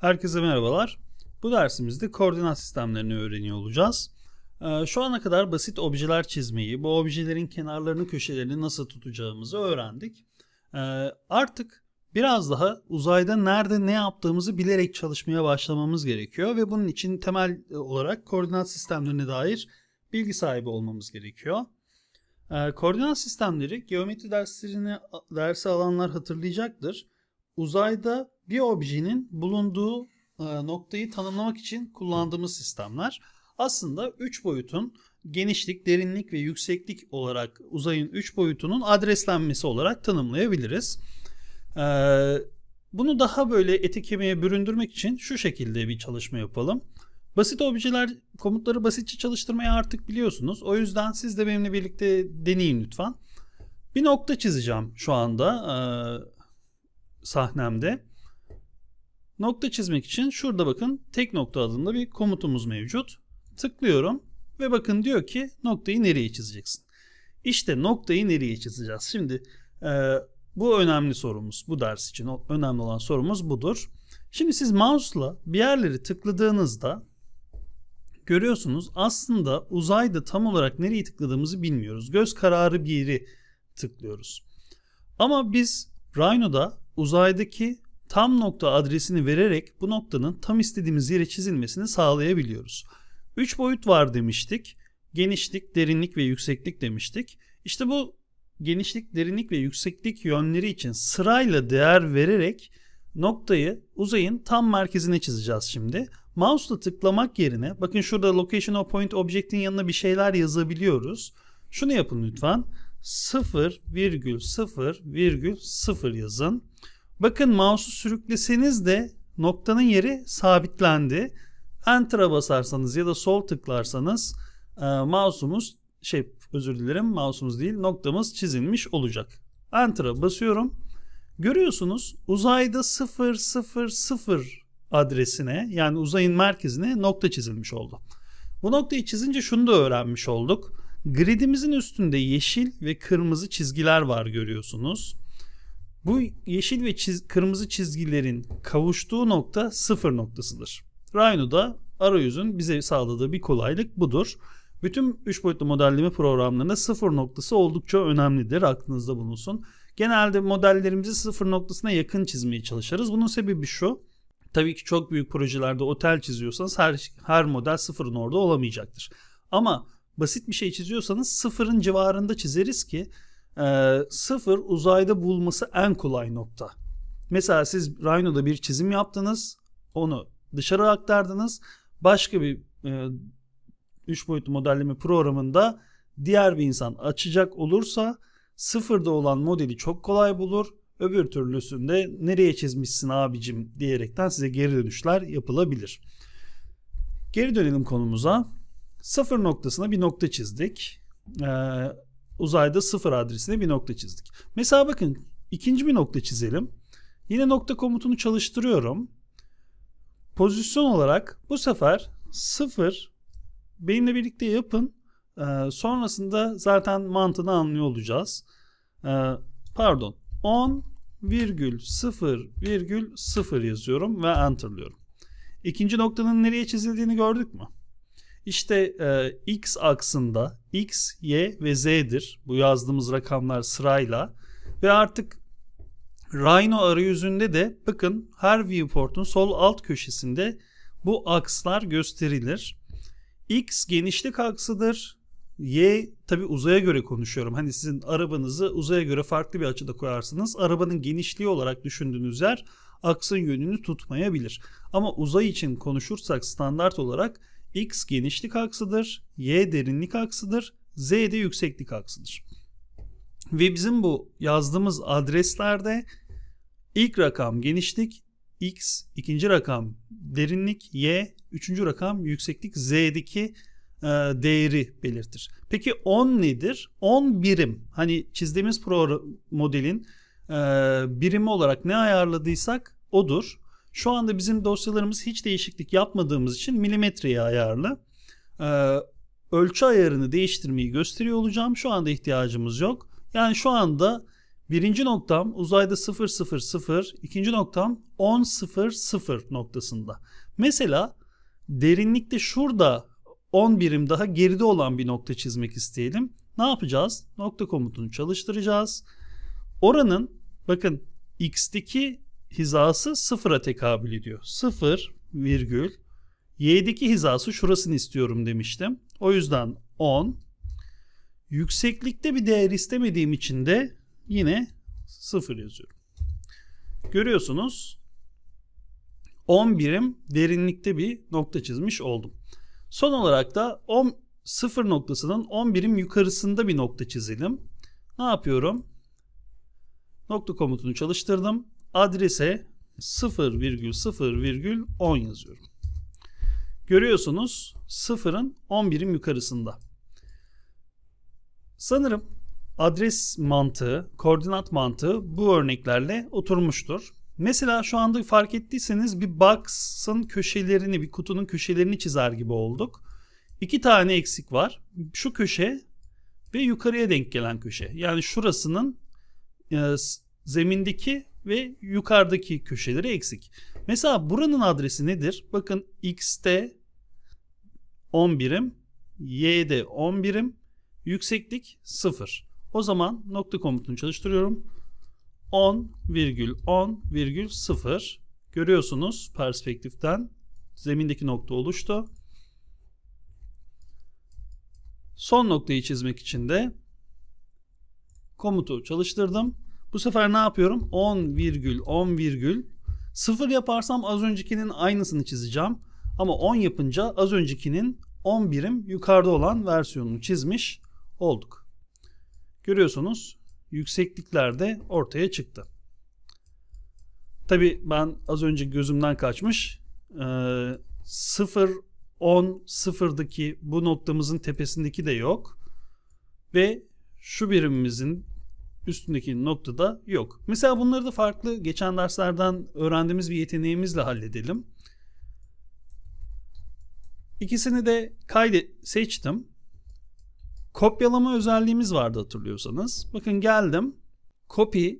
Herkese merhabalar. Bu dersimizde koordinat sistemlerini öğreniyor olacağız. Ee, şu ana kadar basit objeler çizmeyi, bu objelerin kenarlarını köşelerini nasıl tutacağımızı öğrendik. Ee, artık biraz daha uzayda nerede ne yaptığımızı bilerek çalışmaya başlamamız gerekiyor ve bunun için temel olarak koordinat sistemlerine dair bilgi sahibi olmamız gerekiyor. Ee, koordinat sistemleri geometri derslerini dersi alanlar hatırlayacaktır. Uzayda bir objenin bulunduğu e, noktayı tanımlamak için kullandığımız sistemler aslında 3 boyutun genişlik, derinlik ve yükseklik olarak uzayın 3 boyutunun adreslenmesi olarak tanımlayabiliriz. E, bunu daha böyle ete kemiğe büründürmek için şu şekilde bir çalışma yapalım. Basit objeler komutları basitçe çalıştırmayı artık biliyorsunuz. O yüzden siz de benimle birlikte deneyin lütfen. Bir nokta çizeceğim şu anda e, sahnemde. Nokta çizmek için şurada bakın tek nokta adında bir komutumuz mevcut. Tıklıyorum ve bakın diyor ki noktayı nereye çizeceksin? İşte noktayı nereye çizeceğiz? Şimdi e, bu önemli sorumuz. Bu ders için önemli olan sorumuz budur. Şimdi siz mouse'la bir yerleri tıkladığınızda görüyorsunuz aslında uzayda tam olarak nereyi tıkladığımızı bilmiyoruz. Göz kararı bir yeri tıklıyoruz. Ama biz Rhino'da uzaydaki tam nokta adresini vererek bu noktanın tam istediğimiz yere çizilmesini sağlayabiliyoruz. 3 boyut var demiştik. Genişlik, derinlik ve yükseklik demiştik. İşte bu genişlik, derinlik ve yükseklik yönleri için sırayla değer vererek noktayı uzayın tam merkezine çizeceğiz şimdi. Mouse'la tıklamak yerine bakın şurada location of point object'in yanına bir şeyler yazabiliyoruz. Şunu yapın lütfen. 0,0,0 yazın. Bakın mouse'u sürükleseniz de noktanın yeri sabitlendi. Enter'a basarsanız ya da sol tıklarsanız e, mouse'umuz şey özür dilerim mouse'umuz değil noktamız çizilmiş olacak. Enter'a basıyorum. Görüyorsunuz uzayda 0, 0, 0 adresine yani uzayın merkezine nokta çizilmiş oldu. Bu noktayı çizince şunu da öğrenmiş olduk. Gridimizin üstünde yeşil ve kırmızı çizgiler var görüyorsunuz. Bu yeşil ve çiz kırmızı çizgilerin kavuştuğu nokta sıfır noktasıdır. Rhino'da arayüzün bize sağladığı bir kolaylık budur. Bütün 3 boyutlu modelleme programlarında sıfır noktası oldukça önemlidir. Aklınızda bulunsun. Genelde modellerimizi sıfır noktasına yakın çizmeye çalışırız. Bunun sebebi şu. Tabii ki çok büyük projelerde otel çiziyorsanız her, her model sıfırın orada olamayacaktır. Ama basit bir şey çiziyorsanız sıfırın civarında çizeriz ki e, sıfır uzayda bulması en kolay nokta. Mesela siz Rhino'da bir çizim yaptınız. Onu dışarı aktardınız. Başka bir e, 3 boyutlu modelleme programında diğer bir insan açacak olursa sıfırda olan modeli çok kolay bulur. Öbür türlüsünde nereye çizmişsin abicim diyerekten size geri dönüşler yapılabilir. Geri dönelim konumuza. Sıfır noktasına bir nokta çizdik. Ee, uzayda sıfır adresine bir nokta çizdik. Mesela bakın ikinci bir nokta çizelim. Yine nokta komutunu çalıştırıyorum. Pozisyon olarak bu sefer sıfır benimle birlikte yapın. Ee, sonrasında zaten mantığını anlıyor olacağız. Ee, pardon 10 virgül 0 virgül 0 yazıyorum ve enterlıyorum. İkinci noktanın nereye çizildiğini gördük mü? İşte e, x aksında x, y ve z'dir. Bu yazdığımız rakamlar sırayla ve artık Rhino arayüzünde de bakın her viewport'un sol alt köşesinde bu akslar gösterilir. X genişlik aksıdır. Y tabi uzaya göre konuşuyorum. Hani sizin arabanızı uzaya göre farklı bir açıda koyarsınız. Arabanın genişliği olarak düşündüğünüz yer aksın yönünü tutmayabilir. Ama uzay için konuşursak standart olarak X genişlik aksıdır, Y derinlik aksıdır, Z de yükseklik aksıdır. Ve bizim bu yazdığımız adreslerde ilk rakam genişlik, X, ikinci rakam derinlik, Y, üçüncü rakam yükseklik, Z'deki e, değeri belirtir. Peki 10 nedir? 10 birim. Hani çizdiğimiz pro modelin e, birimi olarak ne ayarladıysak odur. Şu anda bizim dosyalarımız hiç değişiklik yapmadığımız için milimetreye ayarlı. Ee, ölçü ayarını değiştirmeyi gösteriyor olacağım. Şu anda ihtiyacımız yok. Yani şu anda birinci noktam uzayda 000, ikinci noktam 10.00 noktasında. Mesela derinlikte şurada 10 birim daha geride olan bir nokta çizmek isteyelim. Ne yapacağız? Nokta komutunu çalıştıracağız. Oranın bakın x'teki hizası sıfıra tekabül ediyor. Sıfır virgül y'deki hizası şurasını istiyorum demiştim. O yüzden 10 yükseklikte bir değer istemediğim için de yine sıfır yazıyorum. Görüyorsunuz 10 birim derinlikte bir nokta çizmiş oldum. Son olarak da 10 sıfır noktasının 10 birim yukarısında bir nokta çizelim. Ne yapıyorum? Nokta komutunu çalıştırdım adrese 0,0,10 yazıyorum. Görüyorsunuz sıfırın 11'in yukarısında. Sanırım adres mantığı, koordinat mantığı bu örneklerle oturmuştur. Mesela şu anda fark ettiyseniz bir box'ın köşelerini, bir kutunun köşelerini çizer gibi olduk. İki tane eksik var. Şu köşe ve yukarıya denk gelen köşe. Yani şurasının e, zemindeki ve yukarıdaki köşeleri eksik. Mesela buranın adresi nedir? Bakın x'te 10 birim, y'de 10 birim, yükseklik 0. O zaman nokta komutunu çalıştırıyorum. 10 virgül 10 virgül 0 görüyorsunuz perspektiften zemindeki nokta oluştu. Son noktayı çizmek için de komutu çalıştırdım. Bu sefer ne yapıyorum? 10 virgül 10 virgül 0 yaparsam az öncekinin aynısını çizeceğim. Ama 10 yapınca az öncekinin 10 birim yukarıda olan versiyonunu çizmiş olduk. Görüyorsunuz yükseklikler de ortaya çıktı. Tabi ben az önce gözümden kaçmış. Ee, 0, 10, 0'daki bu noktamızın tepesindeki de yok. Ve şu birimimizin üstündeki noktada yok. Mesela bunları da farklı geçen derslerden öğrendiğimiz bir yeteneğimizle halledelim. İkisini de kaydet seçtim. Kopyalama özelliğimiz vardı hatırlıyorsanız. Bakın geldim. Copy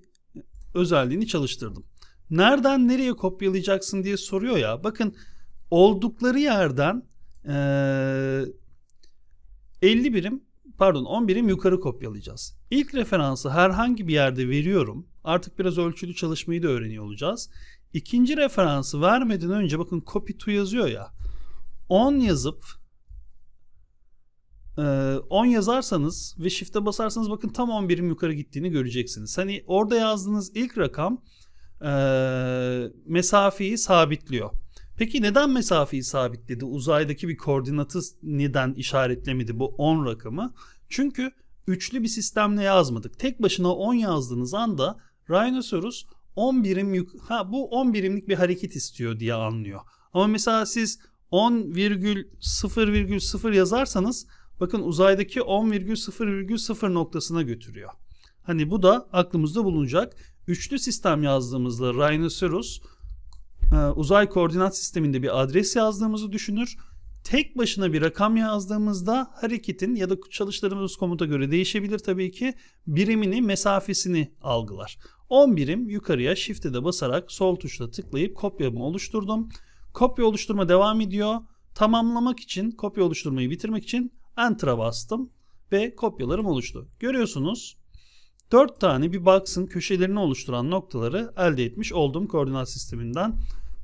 özelliğini çalıştırdım. Nereden nereye kopyalayacaksın diye soruyor ya. Bakın oldukları yerden ee, 50 birim pardon 11'im yukarı kopyalayacağız. İlk referansı herhangi bir yerde veriyorum. Artık biraz ölçülü çalışmayı da öğreniyor olacağız. İkinci referansı vermeden önce bakın copy to yazıyor ya. 10 yazıp 10 e, yazarsanız ve shift'e basarsanız bakın tam 10 birim yukarı gittiğini göreceksiniz. Hani orada yazdığınız ilk rakam e, mesafeyi sabitliyor. Peki neden mesafeyi sabitledi? Uzaydaki bir koordinatı neden işaretlemedi bu 10 rakamı? Çünkü üçlü bir sistemle yazmadık. Tek başına 10 yazdığınız anda Rhinoceros 10 birim ha bu 10 birimlik bir hareket istiyor diye anlıyor. Ama mesela siz 10,0,0 yazarsanız bakın uzaydaki 10,0,0 noktasına götürüyor. Hani bu da aklımızda bulunacak. Üçlü sistem yazdığımızda Rhinoceros ee, uzay koordinat sisteminde bir adres yazdığımızı düşünür. Tek başına bir rakam yazdığımızda hareketin ya da çalıştığımız komuta göre değişebilir tabii ki birimini mesafesini algılar. 10 birim yukarıya shift'e de basarak sol tuşla tıklayıp kopyamı oluşturdum. Kopya oluşturma devam ediyor. Tamamlamak için kopya oluşturmayı bitirmek için enter'a bastım ve kopyalarım oluştu. Görüyorsunuz 4 tane bir box'ın köşelerini oluşturan noktaları elde etmiş olduğum koordinat sisteminden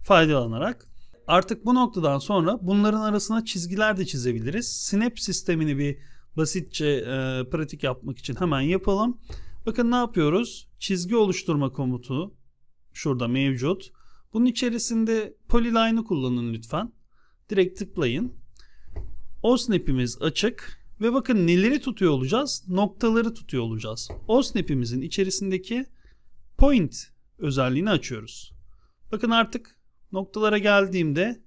faydalanarak. Artık bu noktadan sonra bunların arasına çizgiler de çizebiliriz. Snap sistemini bir basitçe e, pratik yapmak için hemen yapalım. Bakın ne yapıyoruz? Çizgi oluşturma komutu şurada mevcut. Bunun içerisinde polyline'ı kullanın lütfen. Direkt tıklayın. O snap'imiz açık. Ve bakın neleri tutuyor olacağız? Noktaları tutuyor olacağız. O snap'imizin içerisindeki point özelliğini açıyoruz. Bakın artık noktalara geldiğimde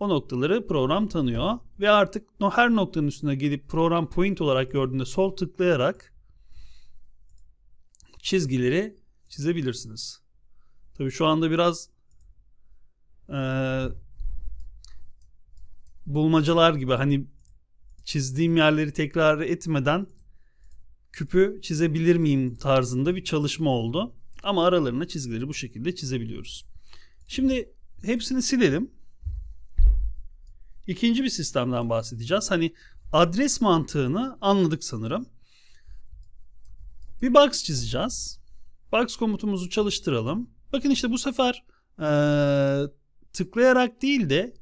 o noktaları program tanıyor ve artık her noktanın üstüne gelip program point olarak gördüğünde sol tıklayarak çizgileri çizebilirsiniz. Tabi şu anda biraz e, bulmacalar gibi hani çizdiğim yerleri tekrar etmeden küpü çizebilir miyim tarzında bir çalışma oldu. Ama aralarına çizgileri bu şekilde çizebiliyoruz. Şimdi hepsini silelim. İkinci bir sistemden bahsedeceğiz. Hani adres mantığını anladık sanırım. Bir box çizeceğiz. Box komutumuzu çalıştıralım. Bakın işte bu sefer e, tıklayarak değil de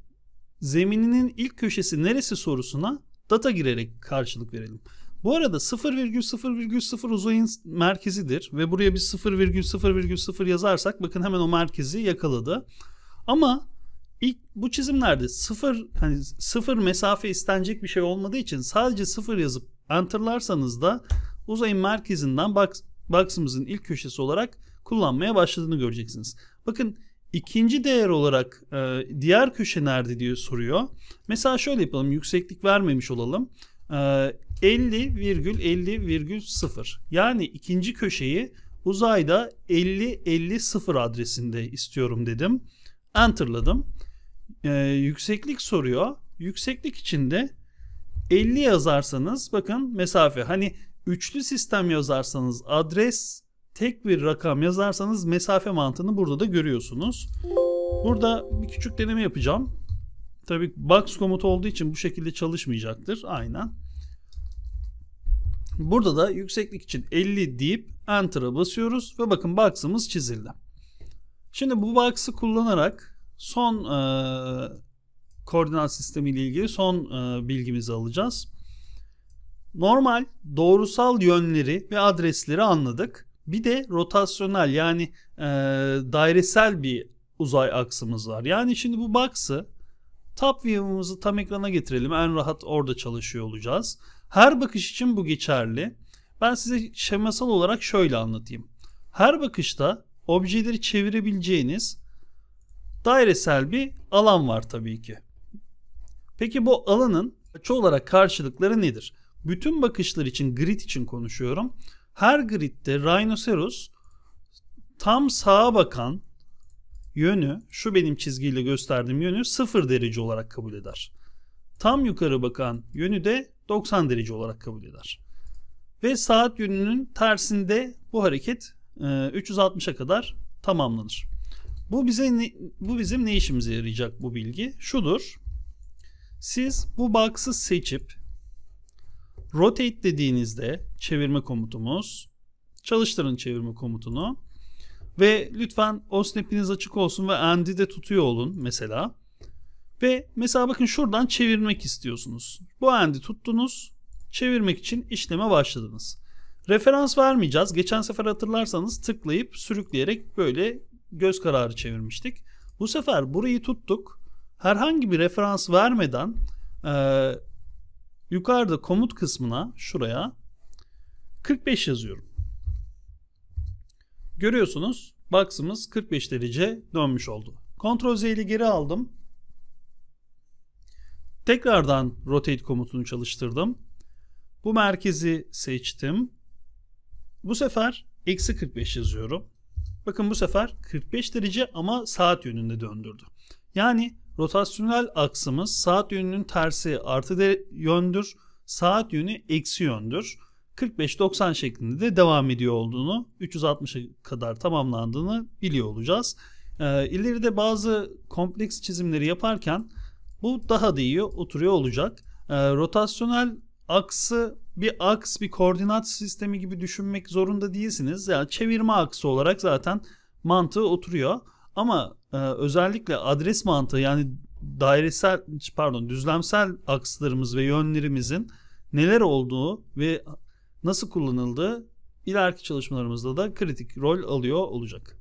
zemininin ilk köşesi neresi sorusuna data girerek karşılık verelim. Bu arada 0,0,0 uzayın merkezidir ve buraya bir 0,0,0 yazarsak bakın hemen o merkezi yakaladı. Ama ilk bu çizimlerde 0 hani 0 mesafe istenecek bir şey olmadığı için sadece 0 yazıp enterlarsanız da uzayın merkezinden box, box'ımızın ilk köşesi olarak kullanmaya başladığını göreceksiniz. Bakın İkinci değer olarak e, diğer köşe nerede diye soruyor. Mesela şöyle yapalım yükseklik vermemiş olalım. E, 50,50,0 yani ikinci köşeyi uzayda 50,50,0 adresinde istiyorum dedim. Enter'ladım. E, yükseklik soruyor. Yükseklik içinde 50 yazarsanız bakın mesafe hani üçlü sistem yazarsanız adres tek bir rakam yazarsanız mesafe mantığını burada da görüyorsunuz. Burada bir küçük deneme yapacağım. Tabi box komutu olduğu için bu şekilde çalışmayacaktır. Aynen. Burada da yükseklik için 50 deyip enter'a basıyoruz ve bakın box'ımız çizildi. Şimdi bu box'ı kullanarak son e, koordinat sistemi ile ilgili son e, bilgimizi alacağız. Normal, doğrusal yönleri ve adresleri anladık. Bir de rotasyonel yani e, dairesel bir uzay aksımız var. Yani şimdi bu box'ı top view'umuzu tam ekrana getirelim. En rahat orada çalışıyor olacağız. Her bakış için bu geçerli. Ben size şemasal olarak şöyle anlatayım. Her bakışta objeleri çevirebileceğiniz dairesel bir alan var tabii ki. Peki bu alanın açı olarak karşılıkları nedir? Bütün bakışlar için grid için konuşuyorum. Her gridde Rhinoceros tam sağa bakan yönü şu benim çizgiyle gösterdiğim yönü 0 derece olarak kabul eder. Tam yukarı bakan yönü de 90 derece olarak kabul eder. Ve saat yönünün tersinde bu hareket 360'a e, kadar tamamlanır. Bu bize ne, bu bizim ne işimize yarayacak bu bilgi? Şudur. Siz bu box'ı seçip Rotate dediğinizde çevirme komutumuz. Çalıştırın çevirme komutunu. Ve lütfen o snap'iniz açık olsun ve end'i de tutuyor olun mesela. Ve mesela bakın şuradan çevirmek istiyorsunuz. Bu end'i tuttunuz. Çevirmek için işleme başladınız. Referans vermeyeceğiz. Geçen sefer hatırlarsanız tıklayıp sürükleyerek böyle göz kararı çevirmiştik. Bu sefer burayı tuttuk. Herhangi bir referans vermeden e, Yukarıda komut kısmına şuraya 45 yazıyorum. Görüyorsunuz box'ımız 45 derece dönmüş oldu. Ctrl Z ile geri aldım. Tekrardan rotate komutunu çalıştırdım. Bu merkezi seçtim. Bu sefer eksi 45 yazıyorum. Bakın bu sefer 45 derece ama saat yönünde döndürdü. Yani Rotasyonel aksımız saat yönünün tersi artı de yöndür. Saat yönü eksi yöndür. 45-90 şeklinde de devam ediyor olduğunu 360'a kadar tamamlandığını biliyor olacağız. Ee, ileride bazı kompleks çizimleri yaparken bu daha da iyi oturuyor olacak. Ee, rotasyonel aksı bir aks bir koordinat sistemi gibi düşünmek zorunda değilsiniz. Yani çevirme aksı olarak zaten mantığı oturuyor. Ama ee, özellikle adres mantığı yani dairesel pardon düzlemsel akslarımız ve yönlerimizin neler olduğu ve nasıl kullanıldığı ileriki çalışmalarımızda da kritik rol alıyor olacak.